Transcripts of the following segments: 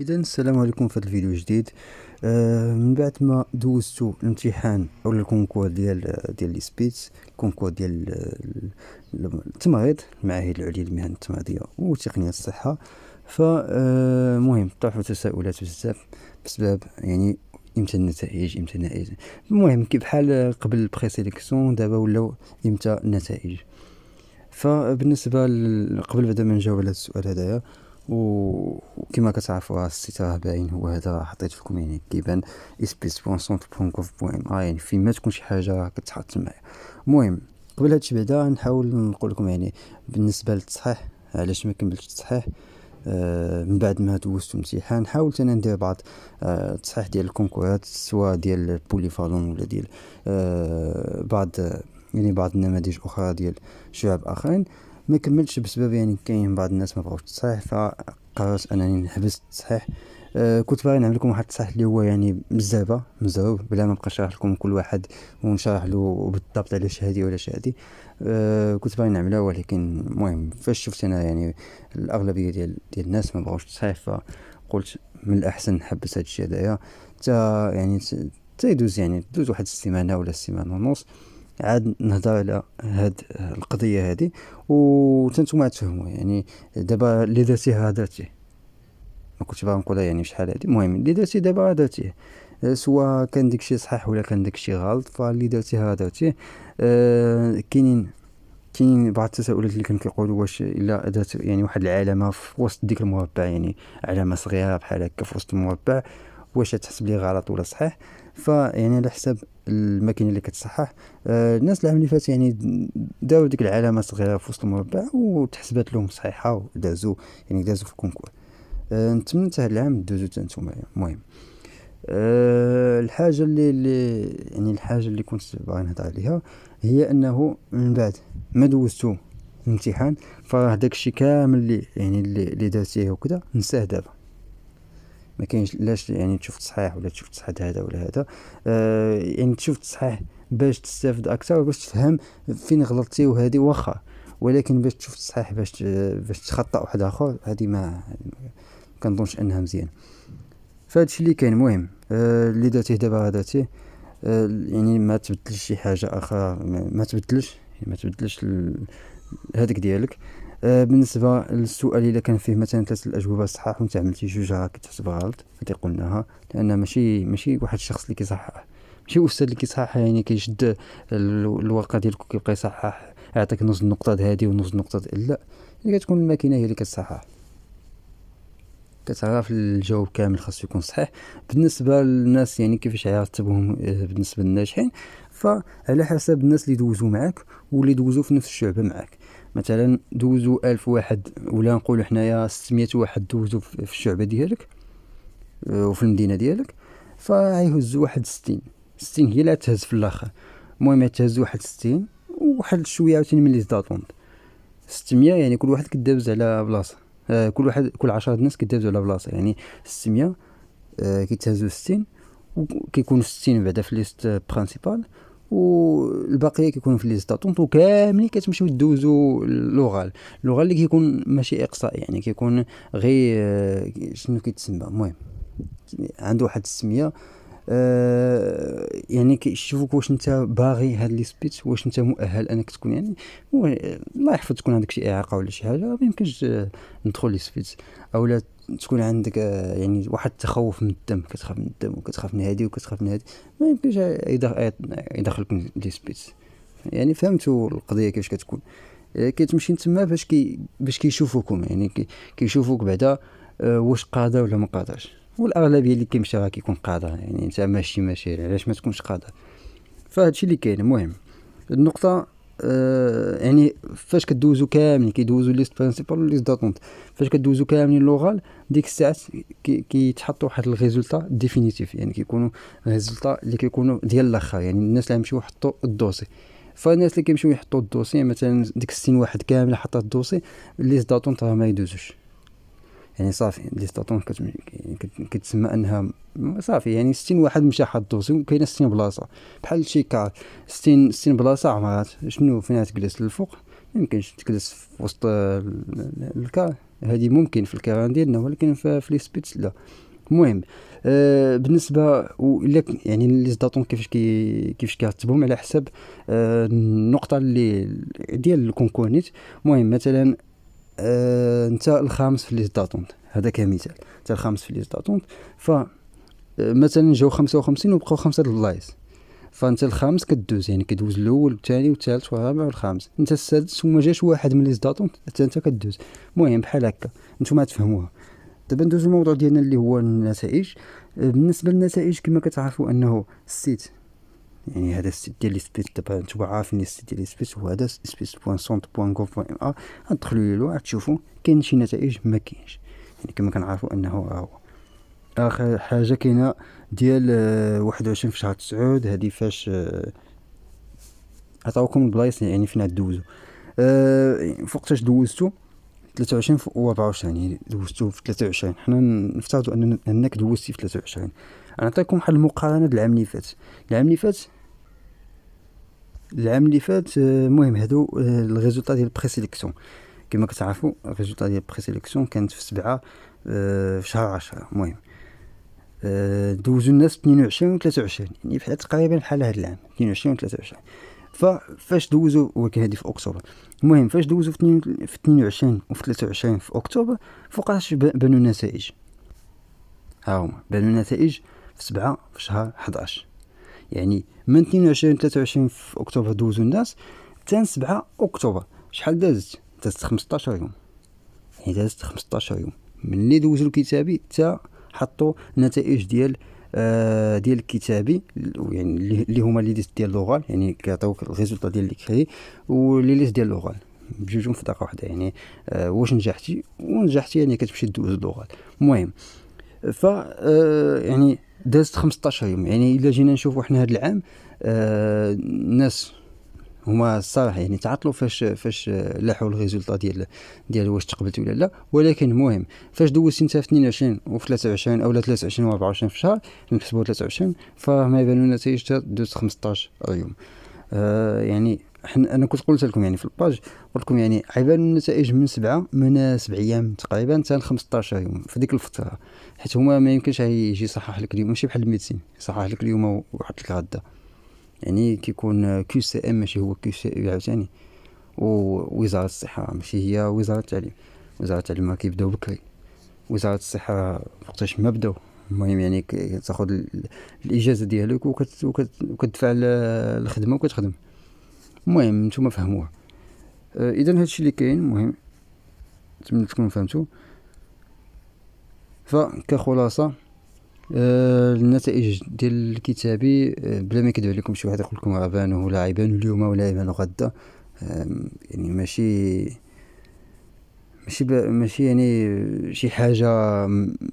اذا السلام عليكم في هذا الفيديو الجديد آه من بعد ما دوزتو الامتحان او الكونكور ديال ديال لي سبيتس الكونكور ديال التمريض المعاهد العليا للمهن التمريضيه وتقنيه الصحه فالمهم آه، طرحوا تساؤلات بزاف بسبب يعني امتى النتائج امتى النتائج المهم كيف بحال قبل البري سيليكسيون دابا ولاو امتى النتائج فبالنسبه قبل بعدا ما نجاوب على السؤال هدايا وكما كتعرفوا الستاره باين هو هذا راه حطيت لكم يعني كيبان sbs.centre.gov.ma يعني فين ما تكون شي حاجه راه كتحط تما المهم قبل هادشي بعدا نحاول نقول لكم يعني بالنسبه للتصحيح علاش ما كملتش التصحيح آه من بعد ما دوزت الامتحان حاولت انا ندير بعض التصحيح آه ديال الكونكورات سواء ديال البوليفالون ولا ديال آه بعض يعني بعض النماذج اخرى ديال شعب اخرين ما كملتش بسبب يعني كاين بعض الناس ما بغاوش التصحيح فقررت انني نحبس التصحيح أه كنت باغي نعمل لكم واحد التصحيح اللي هو يعني مزابه مزاوب بلا ما نبقى نشرح لكم كل واحد ونشرح له بالضبط علاش هادي ولا هادي أه كنت باغي نعملها ولكن المهم فاش شفت انا يعني الاغلبيه ديال ديال الناس ما بغاوش التصحيح فقلت من الاحسن نحبس الشيء هدايا حتى يعني تا يدوز يعني دوز واحد السيمانه ولا سيمانه ونص عاد نهضر على هاد القضيه هادي وتنتوما تفهموا يعني دابا اللي درتيه هدرتيه ما كنتش باغي نقولها يعني شحال هادي المهم اللي درتي دابا هدرتيه أه، سواء كان داكشي صحيح ولا كان داكشي غلط فاللي درتيه هدرتيه أه كاينين كاين بعض التساؤلات اللي كانوا كيقولوا واش الا درت يعني واحد العلامه في وسط ديك المربع يعني علامه صغيره بحال هكا في وسط المربع واش تحسب لي غلط ولا صحيح فيعني على حساب الماكينه اللي كتصحح آه الناس العام اللي فات يعني داو ديك العلامه صغيره في وسط المربع وتحسبات لهم صحيحه ودازو يعني دازو في الكونكور آه نتمنى حتى العام دوزو حتى نتوما المهم أه الحاجه اللي, اللي يعني الحاجه اللي كنت باغي نهضر عليها هي انه من بعد ما دوزتو الامتحان فهداك الشيء كامل اللي يعني اللي, اللي درتيه وكذا نساه دابا ما كاينش لاش يعني تشوف تصحيح ولا تشوف تصحيح هذا ولا هذا آه يعني تشوف تصحيح باش تستافد اكثر باش تفهم فين غلطتي وهذه واخا ولكن باش تشوف تصحيح باش باش تخطا واحد اخر هذه ما كنظنش انها مزيان فهاد الشيء اللي كاين مهم آه، اللي آه درتيه دابا داتيه آه يعني ما تبدلش شي حاجه اخرى ما تبدلش يعني ما تبدلش هذاك ديالك آه، بالنسبه للسؤال اذا كان فيه مثلا ثلاثه الاجوبه صحاح وانت عملتي جوج راه كتحسب غلط غادي لها لان ماشي ماشي واحد الشخص اللي كيصحح ماشي استاذ اللي كيصحح يعني كيشد الورقه ديالك وكيبقى يصحح يعطيك نص النقطه هذه ونص النقطه لا يعني كتكون الماكينه هي اللي كتصحح كتعرف الجواب كامل خاصو يكون صحيح بالنسبه للناس يعني كيفاش عرفتبهم آه، بالنسبه للناجحين فعلى حسب الناس اللي دوزو معاك واللي دوزو في نفس الشعبه معاك مثلا دوزو ألف واحد ولا نقولو حنايا ستمية واحد دوزو في الشعبة ديالك آه، وفي المدينة ديالك فغيهزو واحد ستين ستين هي لا تهز في الاخر المهم تهز واحد ستين وواحد شويه عاوتاني ملي زداتوند ستمية يعني كل واحد كدابز على بلاصه آه، كل واحد كل عشرة الناس كدابزو على بلاصه يعني ستمية آه، كيتهزو ستين وكيكونو ستين بعدا في ليست برانسيبال والباقيه كيكونوا في لي ستاتونت وكاملين كتمشيو دوزو لوغال لوغال اللي كيكون ماشي اقصاء يعني كيكون غير آه، شنو كيتسمى المهم عنده واحد السميه آه يعني كيشوفوك واش انت باغي هاد لي سبيت واش انت مؤهل انك تكون يعني الله يحفظ تكون عندك شي اعاقه ولا شي حاجه ما يمكنش آه، ندخل لي سبيت اولا تكون عندك آه، يعني واحد التخوف من الدم كتخاف من الدم وكتخاف من هادي وكتخاف من هادي ما يمكنش آه، يدخلك ليسبيس يعني فهمتوا القضيه كيفاش كتكون آه، كتمشي تما باش كي باش كيشوفوكم يعني كيشوفوك بعدا واش قادر ولا ما قاضاش والاغلبيه اللي كيمشي راه كيكون قادر يعني انت ماشي ماشي علاش ما تكونش قاضى فهادشي اللي كاين المهم النقطه آه، يعني فاش كدوزو كاملين كيدوزو ليست برينسيبال ليست داتونت فاش كدوزو كاملين لوغال ديك الساعات كيتحط واحد الريزولتا ديفينيتيف يعني كيكونوا غيزولتا اللي كيكونوا ديال الاخر يعني الناس اللي غيمشيو يحطوا الدوسي فالناس اللي كيمشيو يحطوا الدوسي يعني مثلا ديك السين واحد كامل حطات الدوسي ليست داتونت راه ما يدوزوش يعني صافي لي ستاتون كتسمى انها صافي يعني 60 واحد مشى حد الدوسي وكاينه 60 بلاصه بحال شي كار 60 60 بلاصه عمرات شنو فين تجلس للفوق يمكنش تجلس في وسط الكار هذه ممكن في الكاران ديالنا ولكن في لي سبيتس لا المهم آه بالنسبه ولا يعني لي زداتون كيفاش كي كيفاش كيرتبهم على حسب آه النقطه اللي ديال الكونكونيت المهم مثلا آه، انت الخامس في ليز داتونت هذا كمثال انت الخامس في ليز داتونت ف آه، مثلا جاو خمسة وخمسين وبقاو خمسة البلايص فانت الخامس كدوز يعني كدوز الاول والثاني والثالث والرابع والخامس انت السادس وما جاش واحد من لي داتونت حتى انت كدوز المهم بحال هكا نتوما تفهموها دابا ندوزو الموضوع ديالنا اللي هو النتائج آه، بالنسبه للنتائج كما كتعرفوا انه السيت يعني هذا سيتي لي سبيس دابا نتوما عارفين سيتي لي سبيس وهذا سبيس بوان سونت بوان كوف بوان ام ا تدخلوا له تشوفوا كاين شي نتائج ما كاينش يعني كما كنعرفوا انه هو اخر حاجه كاينه ديال آه، واحد وعشرين في شهر تسعود هذه فاش آه، عطاوكم البلايص يعني فين دوزو أه فوقتاش دوزتو 23 و 24 يعني دوزتو في 23 حنا نفترضوا ان انك دوزتي في 23 نعطيكم واحد المقارنه العام اللي فات العام اللي فات العام اللي فات آه، المهم هادو آه، الريزولطا ديال بري سيليكسيون كما كتعرفوا الريزولطا ديال بري سيليكسيون كانت في سبعة آه، في شهر عشرة المهم دوزو الناس 22 و 23 يعني بحال تقريبا بحال هاد العام 22 و 23 فاش دوزو ولكن هادي في اكتوبر المهم فاش دوزو في 22 وفي 23 في اكتوبر فوقاش بانو النتائج ها هما بانو النتائج في 7 في شهر 11 يعني من 22 23 في اكتوبر دوزو الناس حتى 7 اكتوبر شحال دازت دازت 15 يوم يعني دازت 15 يوم ملي دوزو الكتابي حتى حطوا النتائج ديال آه ديال الكتابي يعني اللي هما لي ليست ديال لوغال يعني كيعطيوك الريزولطا ديال كري ولي ليست ديال لوغال بجوجهم في دقه واحده يعني آه واش نجحتي ونجحتي يعني كتمشي دوز لوغال المهم ف آه يعني دازت 15 يوم يعني الا جينا نشوفوا حنا هذا العام آه، الناس هما الصراحه يعني تعطلوا فاش فاش لاحوا الريزولطا ديال ديال واش تقبلت ولا لا ولكن المهم فاش دوزت انت في 22 و 23 او 23 و 24 في الشهر نحسبوا 23 فما يبانو النتائج دوزت 15 يوم آه يعني انا كنت قلت لكم يعني في الباج قلت لكم يعني عيبان النتائج من سبعه من سبع ايام تقريبا حتى 15 يوم في ديك الفتره حيت هما ما يمكنش يجي يصحح لك اليوم ماشي بحال الميدسين يصحح لك اليوم ويحط لك غدا يعني كيكون كيو سي ام ماشي هو كيو سي او عاوتاني ووزاره الصحه ماشي هي وزاره التعليم وزاره التعليم راه كيبداو بكري وزاره الصحه وقتاش ما بداو المهم يعني تاخذ الاجازه ديالك وكتدفع الخدمه وكتخدم المهم نتوما فهموها آه، اذا هذا هادشي اللي كاين المهم نتمنى تكونوا فهمتوا فكخلاصه آه النتائج ديال كتابي آه بلا ما يكذب عليكم شي واحد يقول لكم راه بانوا لاعبان اليوم ولاعبان غدا يعني ماشي ماشي ماشي يعني آه، شي حاجه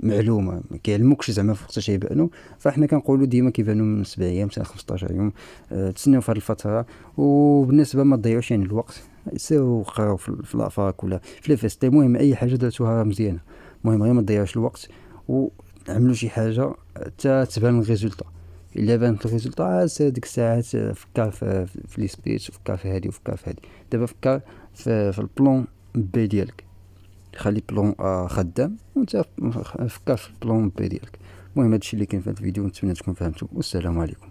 معلومه ما كيعلموكش زعما وقتاش يبانو فاحنا كنقولوا ديما كيبانو من سبع ايام حتى 15 يوم آه، تسناو في هذه الفتره وبالنسبه ما تضيعوش يعني الوقت سيروا وقراو في الافاك ولا في لافيست المهم اي حاجه درتوها مزيانه المهم غير ما تضيعوش الوقت وعملوا شي حاجه حتى تبان الريزولتا الا بانت الريزولتا ديك الساعات آه، فكر في لي سبيتش فكر في هادي وفكر في هادي دابا فكر في, في البلون بي ديالك خلي بلون ا آه، خدام وانت فكر في بلون بي ديالك المهم هادشي اللي كاين في هاد الفيديو نتمنى تكون فهمتو والسلام عليكم